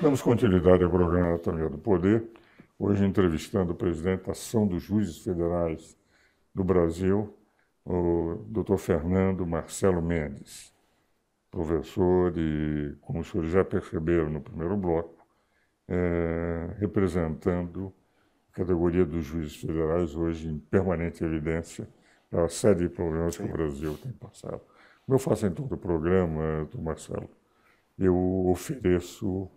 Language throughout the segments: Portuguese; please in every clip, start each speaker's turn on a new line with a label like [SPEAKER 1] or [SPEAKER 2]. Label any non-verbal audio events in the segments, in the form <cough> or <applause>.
[SPEAKER 1] Damos continuidade ao programa Anatomia do Poder, hoje entrevistando o presidente da Ação dos Juízes Federais do Brasil, o Dr. Fernando Marcelo Mendes, professor e, como os senhores já perceberam no primeiro bloco, é, representando a categoria dos juízes federais hoje em permanente evidência pela série de problemas Sim. que o Brasil tem passado. Como eu faço em todo o programa, doutor Marcelo, eu ofereço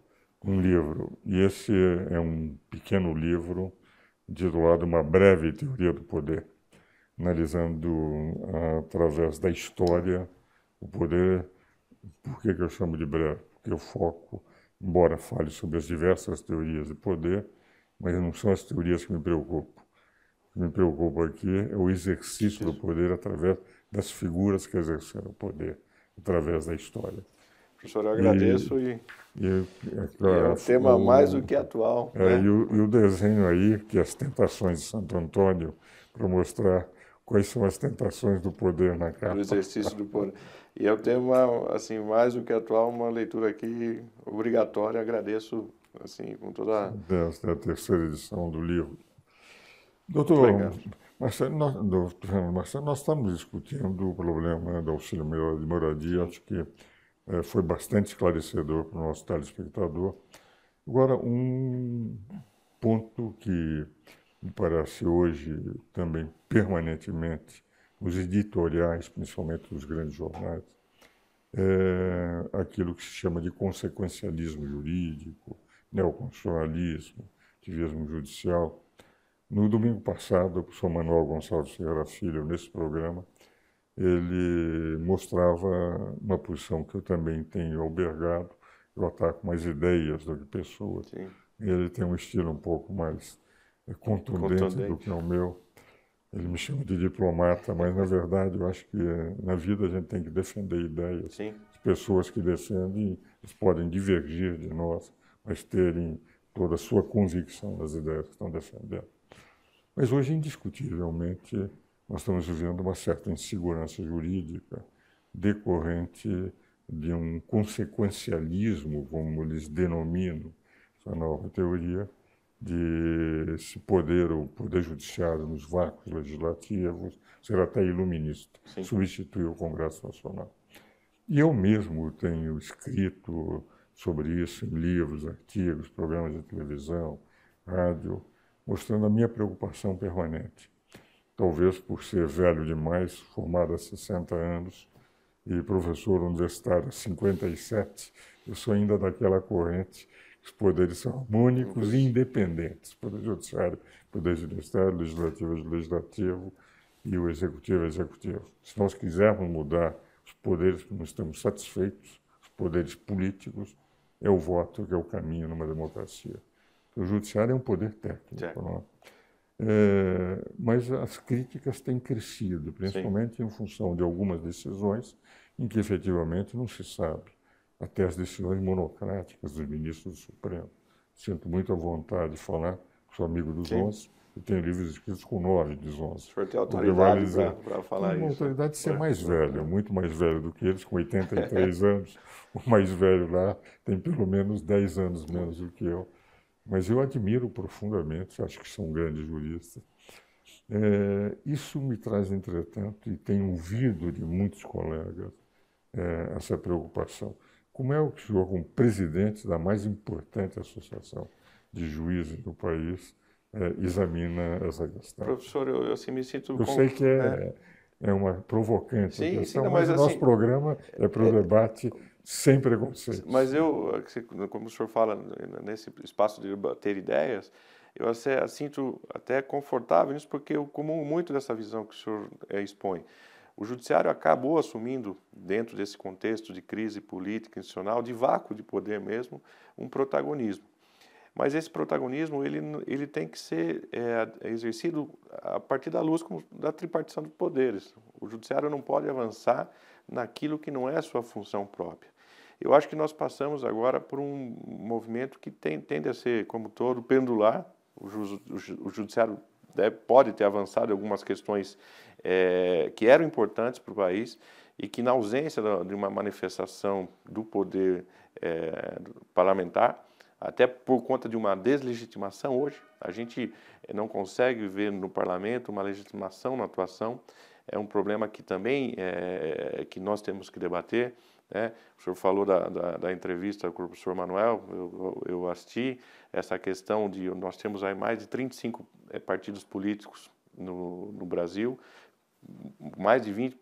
[SPEAKER 1] um livro. E esse é um pequeno livro titulado Uma Breve Teoria do Poder, analisando ah, através da história o poder. Por que, que eu chamo de breve? Porque eu foco, embora fale sobre as diversas teorias de poder, mas não são as teorias que me preocupam. O que me preocupa aqui é o exercício do poder através das figuras que exerceram o poder, através da história. Professor, eu agradeço e... e, e é, é um tema o, mais do que atual. É, né? e, o, e o desenho aí, que é as tentações de Santo Antônio, para mostrar quais são as tentações do poder na casa. Do exercício
[SPEAKER 2] do poder. E é um tema assim, mais do que atual, uma leitura aqui obrigatória. Agradeço, assim, com toda a...
[SPEAKER 1] Da terceira edição do livro. Doutor Marcelo nós, doutor Marcelo, nós estamos discutindo o problema do auxílio melhor de moradia. Acho que é, foi bastante esclarecedor para o nosso telespectador. Agora, um ponto que me parece hoje também permanentemente nos editoriais, principalmente dos grandes jornais, é aquilo que se chama de consequencialismo jurídico, neoconstitucionalismo, ativismo judicial. No domingo passado, o professor Manuel Gonçalves Ferreira Filho, nesse programa, ele mostrava uma posição que eu também tenho albergado. Eu ataco mais ideias do que pessoas. Sim. Ele tem um estilo um pouco mais contundente, eh, contundente. do que o meu. Ele me chama de diplomata, mas na verdade eu acho que eh, na vida a gente tem que defender ideias. Sim. As pessoas que defendem, eles podem divergir de nós, mas terem toda a sua convicção das ideias que estão defendendo. Mas hoje, indiscutivelmente, nós estamos vivendo uma certa insegurança jurídica decorrente de um consequencialismo, como eles denominam essa nova teoria, de se poder, o poder judiciário nos vácuos legislativos, ser até iluminista, Sim. substituir o Congresso Nacional. E eu mesmo tenho escrito sobre isso em livros, artigos, programas de televisão, rádio, mostrando a minha preocupação permanente talvez por ser velho demais, formado há 60 anos e professor universitário há 57, eu sou ainda daquela corrente que os poderes são harmônicos e independentes. Poder judiciário, poder judiciário, legislativo, é legislativo e o executivo, é executivo. Se nós quisermos mudar os poderes que não estamos satisfeitos, os poderes políticos, é o voto que é o caminho numa democracia. O judiciário é um poder técnico. É, mas as críticas têm crescido, principalmente Sim. em função de algumas decisões em que efetivamente não se sabe, até as decisões monocráticas dos ministros do Supremo. Sinto muito a vontade de falar, sou amigo dos onze. 11, eu tenho livros escritos com 9 dos 11. O senhor autoridade para falar isso. autoridade de ser é. mais velho, é. muito mais velho do que eles, com 83 <laughs> anos. O mais velho lá tem pelo menos 10 anos menos do que eu mas eu admiro profundamente, acho que são grandes juristas. É, isso me traz, entretanto, e tenho ouvido de muitos colegas é, essa preocupação. Como é que o senhor, como presidente da mais importante associação de juízes do país, é, examina essa questão?
[SPEAKER 2] Professor, eu, eu assim, me sinto... Eu com... sei que é, né?
[SPEAKER 1] é uma provocante sim, questão, sim, mas, mas assim, o nosso programa é para o é, é debate sem preconceito. Mas
[SPEAKER 2] eu, como o senhor fala, nesse espaço de ter ideias, eu até, sinto até confortável nisso, porque eu comungo muito dessa visão que o senhor é, expõe. O judiciário acabou assumindo, dentro desse contexto de crise política institucional, de vácuo de poder mesmo, um protagonismo. Mas esse protagonismo ele, ele tem que ser é, exercido a partir da luz da tripartição de poderes. O judiciário não pode avançar naquilo que não é sua função própria. Eu acho que nós passamos agora por um movimento que tem, tende a ser, como todo, pendular. O, ju, o, o judiciário deve, né, pode ter avançado algumas questões é, que eram importantes para o país e que, na ausência de uma manifestação do poder é, parlamentar, até por conta de uma deslegitimação hoje, a gente não consegue ver no parlamento uma legitimação na atuação. É um problema que também é, que nós temos que debater. Né? O senhor falou da, da, da entrevista com o professor Manuel, eu, eu assisti, essa questão de nós temos aí mais de 35 eh, partidos políticos no, no Brasil, mais de 20 eh,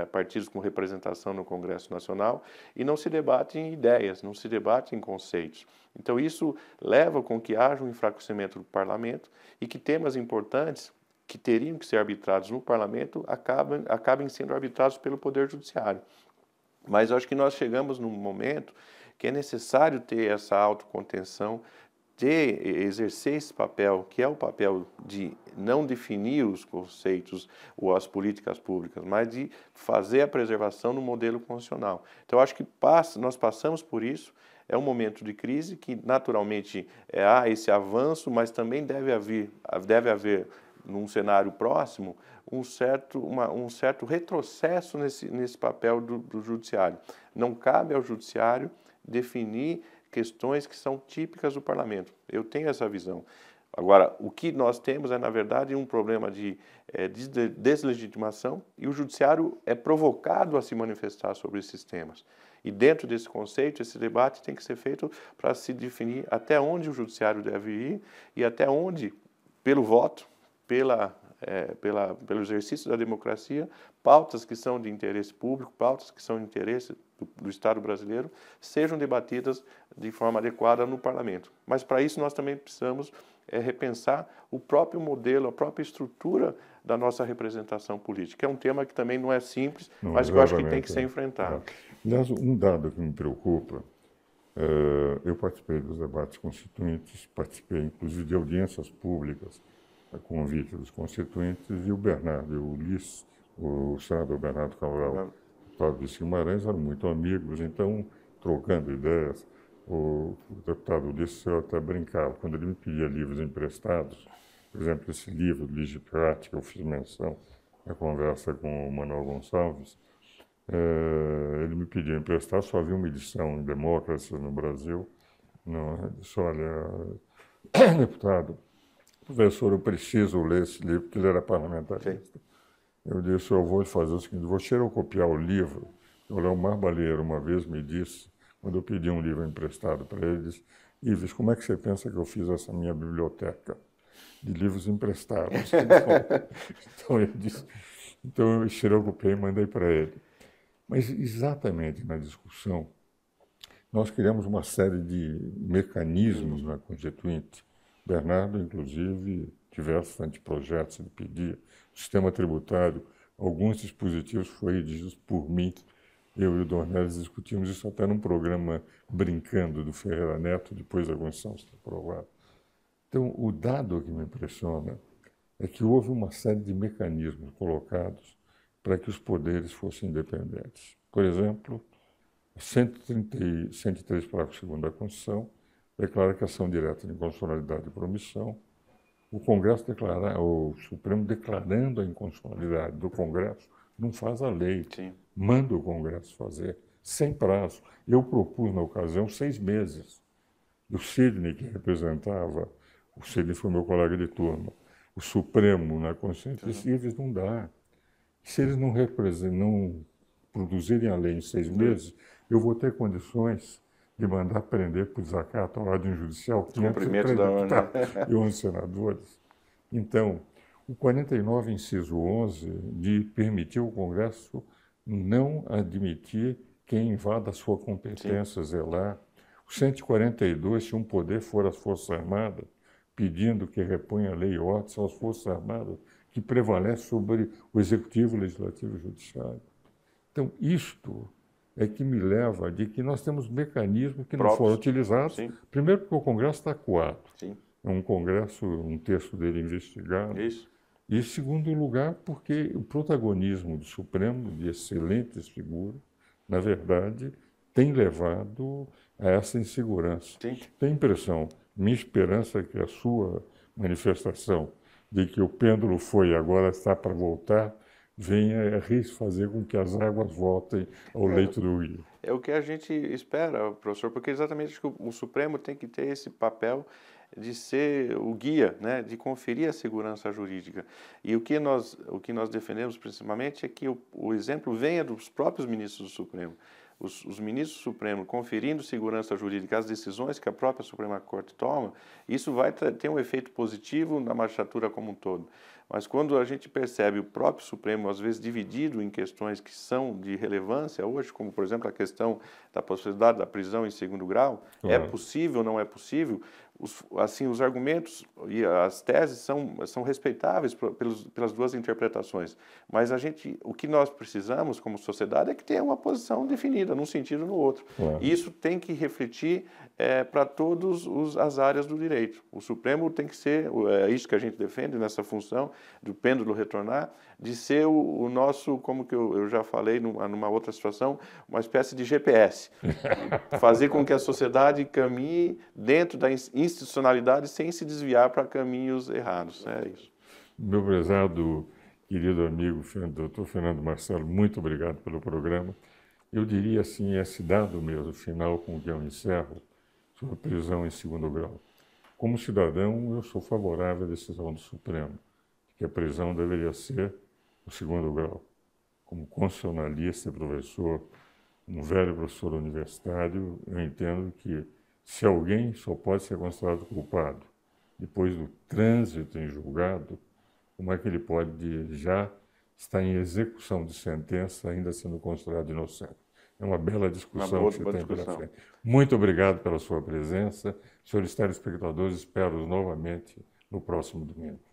[SPEAKER 2] eh, partidos com representação no Congresso Nacional e não se debate em ideias, não se debate em conceitos. Então isso leva com que haja um enfraquecimento do parlamento e que temas importantes que teriam que ser arbitrados no parlamento acabem, acabem sendo arbitrados pelo Poder Judiciário. Mas acho que nós chegamos num momento que é necessário ter essa autocontenção, ter, exercer esse papel, que é o papel de não definir os conceitos ou as políticas públicas, mas de fazer a preservação no modelo constitucional. Então, acho que passa, nós passamos por isso, é um momento de crise que naturalmente é, há esse avanço, mas também deve haver, deve haver num cenário próximo, um certo, uma, um certo retrocesso nesse, nesse papel do, do judiciário. Não cabe ao judiciário definir questões que são típicas do parlamento. Eu tenho essa visão. Agora, o que nós temos é, na verdade, um problema de, é, de deslegitimação e o judiciário é provocado a se manifestar sobre esses temas. E dentro desse conceito, esse debate tem que ser feito para se definir até onde o judiciário deve ir e até onde, pelo voto, pela, é, pela, pelo exercício da democracia, pautas que são de interesse público, pautas que são de interesse do, do Estado brasileiro, sejam debatidas de forma adequada no parlamento. Mas para isso nós também precisamos é, repensar o próprio modelo, a própria estrutura da nossa representação política. É um tema que também não é simples, não, mas eu acho que tem que ser enfrentado. É.
[SPEAKER 1] Aliás, um dado que me preocupa, é, eu participei dos debates constituintes, participei inclusive de audiências públicas, a convite dos constituintes, e o Bernardo, e o Ulisses, o senador Bernardo Cabral, o de Guimarães eram muito amigos, então, trocando ideias, o deputado Ulisses eu até brincava, quando ele me pedia livros emprestados, por exemplo, esse livro, Ligiprat, que eu fiz menção na conversa com o Manuel Gonçalves, é, ele me pediu emprestar, só havia uma edição em Democracia no Brasil. Não, é? disse, olha, <clears throat> deputado, professor, eu preciso ler esse livro, porque ele era parlamentarista. Eu disse, eu vou fazer o seguinte, vou xerocopiar o livro. O Léo Marbalheiro uma vez me disse, quando eu pedi um livro emprestado para ele, disse, Ives, como é que você pensa que eu fiz essa minha biblioteca de livros emprestados? <laughs> então, eu disse, então eu xerocopiei e mandei para ele. Mas exatamente na discussão, nós criamos uma série de mecanismos na Constituinte Bernardo, inclusive, diversos anteprojetos, ele pedia sistema tributário, alguns dispositivos foram redigidos por mim. Eu e o Dornelis discutimos isso até num programa Brincando, do Ferreira Neto, depois da Constituição ser aprovada. Então, o dado que me impressiona é que houve uma série de mecanismos colocados para que os poderes fossem independentes. Por exemplo, 130, 103 parágrafo segundo a Constituição declara que ação direta de inconstitucionalidade e promissão, o Congresso declara, o Supremo declarando a inconstitucionalidade do Congresso, não faz a lei, Sim. manda o Congresso fazer, sem prazo. Eu propus, na ocasião, seis meses. E o Sidney, que representava, o Sidney foi meu colega de turma, o Supremo na Constituição, disse, eles tá. não dá. Se eles não, não produzirem a lei em seis tá. meses, eu vou ter condições de mandar prender por desacato a ordem judicial da 530 <laughs> e 11 senadores. Então, o 49, inciso 11, de permitir ao Congresso não admitir quem invada a sua competência Sim. zelar. O 142, se um poder for as Forças Armadas, pedindo que reponha a lei Otis às Forças Armadas, que prevalece sobre o Executivo, Legislativo e Judiciário. Então, isto é que me leva de que nós temos mecanismos que não foram utilizados. Sim. Primeiro porque o Congresso está coado. Sim. É um Congresso, um texto dele investigado. Isso. E, segundo lugar, porque o protagonismo do Supremo, de excelentes figuras, na verdade, tem levado a essa insegurança. Sim. Tem impressão, minha esperança é que a sua manifestação de que o pêndulo foi e agora está para voltar venha fazer com que as águas voltem ao é, leito do rio.
[SPEAKER 2] É o que a gente espera, professor, porque é exatamente o, o Supremo tem que ter esse papel de ser o guia, né, de conferir a segurança jurídica. E o que nós, o que nós defendemos principalmente é que o, o exemplo venha dos próprios ministros do Supremo. Os, os, ministros do Supremo conferindo segurança jurídica às decisões que a própria Suprema Corte toma, isso vai ter um efeito positivo na magistratura como um todo. Mas quando a gente percebe o próprio Supremo, às vezes dividido em questões que são de relevância hoje, como por exemplo a questão da possibilidade da prisão em segundo grau, uhum. é possível, ou não é possível, os, assim, os argumentos e as teses são, são respeitáveis pelos, pelas duas interpretações. Mas a gente, o que nós precisamos como sociedade é que tenha uma posição definida, num sentido ou no outro. Uhum. E isso tem que refletir é, para todas as áreas do direito. O Supremo tem que ser, é isso que a gente defende nessa função, do pêndulo retornar, de ser o, o nosso, como que eu, eu já falei numa, numa, outra situação, uma espécie de GPS. <laughs> Fazer com que a sociedade caminhe dentro da institucionalidade sem se desviar para caminhos errados. Né? É isso. Meu
[SPEAKER 1] prezado querido amigo doutor Fernando Marcelo, muito obrigado pelo programa. Eu diria assim, esse é dado mesmo, final com que eu encerro, sua prisão em segundo grau. Como cidadão, eu sou favorável à decisão do Supremo que a prisão deveria ser o segundo grau. Como constitucionalista e professor, um velho professor universitário, eu entendo que se alguém só pode ser considerado culpado depois do trânsito em julgado, como é que ele pode já estar em execução de sentença ainda sendo considerado inocente? É uma bela discussão uma boa, que você tem pela frente. Muito obrigado pela sua presença. Senhores telespectadores, espero novamente no próximo domingo.